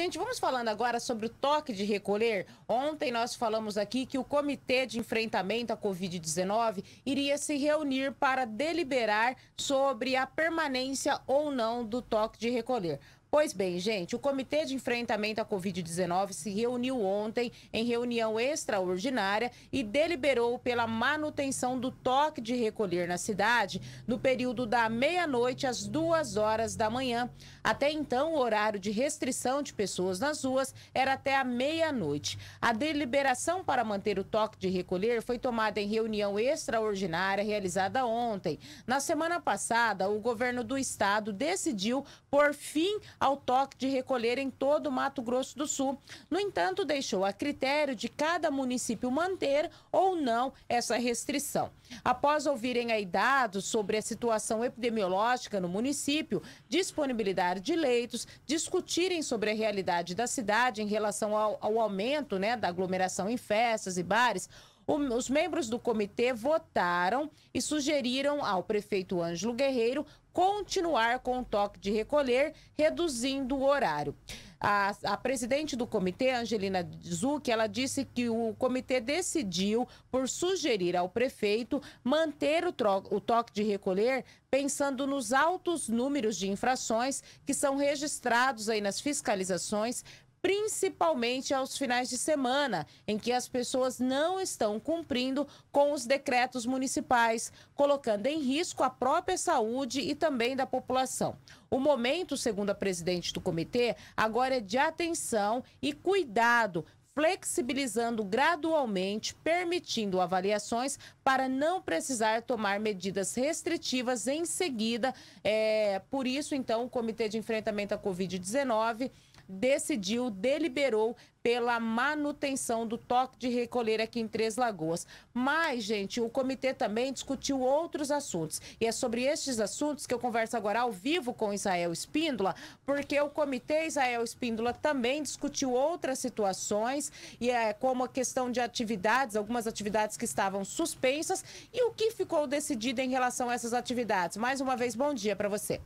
Gente, vamos falando agora sobre o toque de recolher. Ontem nós falamos aqui que o Comitê de Enfrentamento à Covid-19 iria se reunir para deliberar sobre a permanência ou não do toque de recolher. Pois bem, gente, o Comitê de Enfrentamento à Covid-19 se reuniu ontem em reunião extraordinária e deliberou pela manutenção do toque de recolher na cidade no período da meia-noite às duas horas da manhã. Até então, o horário de restrição de pessoas nas ruas era até a meia-noite. A deliberação para manter o toque de recolher foi tomada em reunião extraordinária realizada ontem. Na semana passada, o governo do estado decidiu por fim ao toque de recolher em todo o Mato Grosso do Sul. No entanto, deixou a critério de cada município manter ou não essa restrição. Após ouvirem aí dados sobre a situação epidemiológica no município, disponibilidade de leitos, discutirem sobre a realidade da cidade em relação ao, ao aumento né, da aglomeração em festas e bares, os membros do comitê votaram e sugeriram ao prefeito Ângelo Guerreiro continuar com o toque de recolher, reduzindo o horário. A, a, presidente do comitê, Angelina Zucchi, ela disse que o comitê decidiu, por sugerir ao prefeito, manter o, o toque de recolher, pensando nos altos números de infrações que são registrados aí nas fiscalizações principalmente aos finais de semana, em que as pessoas não estão cumprindo com os decretos municipais, colocando em risco a própria saúde e também da população. O momento, segundo a presidente do comitê, agora é de atenção e cuidado flexibilizando gradualmente, permitindo avaliações para não precisar tomar medidas restritivas em seguida. É, por isso, então, o Comitê de Enfrentamento à Covid-19 decidiu, deliberou pela manutenção do toque de recolher aqui em Três Lagoas. Mas, gente, o comitê também discutiu outros assuntos. E é sobre estes assuntos que eu converso agora ao vivo com Israel Espíndola, porque o comitê Israel Espíndola também discutiu outras situações, e é como a questão de atividades, algumas atividades que estavam suspensas, e o que ficou decidido em relação a essas atividades. Mais uma vez, bom dia para você.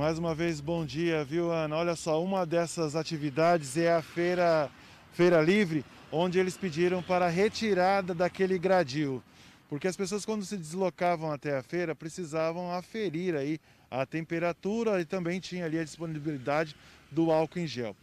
Mais uma vez, bom dia, viu, Ana? Olha só, uma dessas atividades é a Feira, feira Livre, onde eles pediram para a retirada daquele gradil. Porque as pessoas, quando se deslocavam até a feira, precisavam aferir aí a temperatura e também tinha ali a disponibilidade do álcool em gel.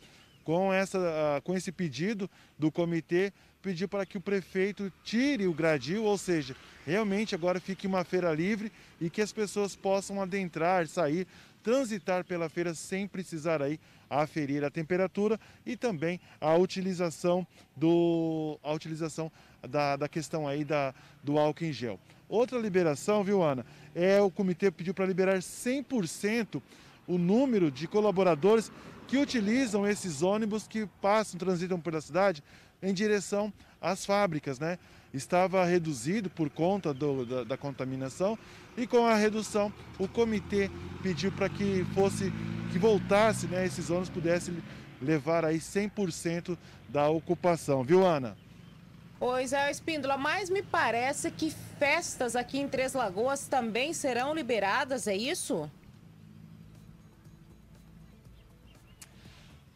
Com, essa, ah, com esse pedido do comitê, pediu para que o prefeito tire o gradil, ou seja, realmente agora fique uma feira livre e que as pessoas possam adentrar, sair transitar pela feira sem precisar aí aferir a temperatura e também a utilização do a utilização da, da questão aí da, do álcool em gel. Outra liberação, viu Ana, é o comitê pediu para liberar 100% o número de colaboradores que utilizam esses ônibus que passam, transitam pela cidade em direção às fábricas, né? Estava reduzido por conta do, da, da contaminação e com a redução o comitê pediu para que fosse que voltasse, né? Esses ônibus pudessem levar aí 100% da ocupação, viu, Ana? Pois Israel é, Espíndola, mas me parece que festas aqui em Três Lagoas também serão liberadas, é isso?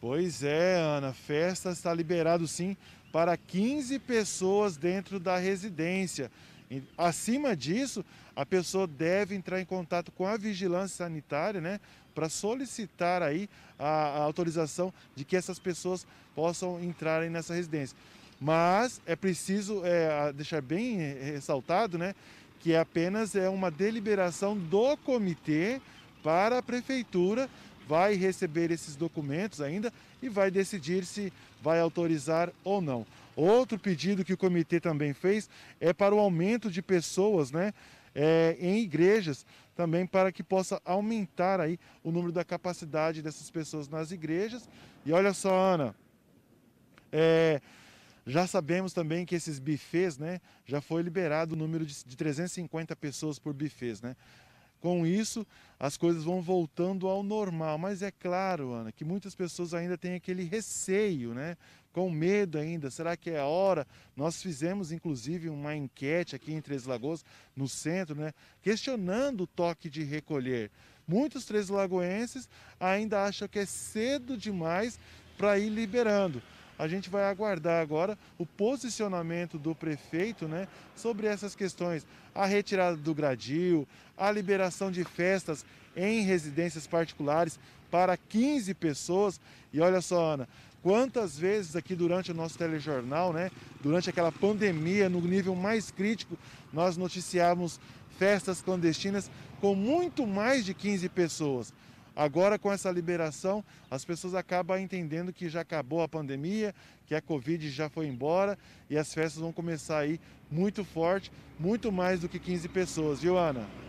Pois é, Ana, festa está liberado sim para 15 pessoas dentro da residência. E, acima disso, a pessoa deve entrar em contato com a vigilância sanitária, né, para solicitar aí a, a autorização de que essas pessoas possam entrarem nessa residência. Mas é preciso é, deixar bem ressaltado, né, que apenas é uma deliberação do comitê para a prefeitura vai receber esses documentos ainda e vai decidir se vai autorizar ou não. Outro pedido que o comitê também fez é para o aumento de pessoas né, é, em igrejas, também para que possa aumentar aí o número da capacidade dessas pessoas nas igrejas. E olha só, Ana, é, já sabemos também que esses bufês, né, já foi liberado o número de, de 350 pessoas por bufês, né? Com isso, as coisas vão voltando ao normal. Mas é claro, Ana, que muitas pessoas ainda têm aquele receio, né? Com medo ainda. Será que é a hora? Nós fizemos, inclusive, uma enquete aqui em Três Lagoas, no centro, né? Questionando o toque de recolher. Muitos três lagoenses ainda acham que é cedo demais para ir liberando. A gente vai aguardar agora o posicionamento do prefeito né, sobre essas questões: a retirada do gradil, a liberação de festas em residências particulares para 15 pessoas. E olha só, Ana, quantas vezes aqui durante o nosso telejornal, né, durante aquela pandemia, no nível mais crítico, nós noticiávamos festas clandestinas com muito mais de 15 pessoas. Agora, com essa liberação, as pessoas acabam entendendo que já acabou a pandemia, que a Covid já foi embora e as festas vão começar aí muito forte, muito mais do que 15 pessoas, viu, Ana?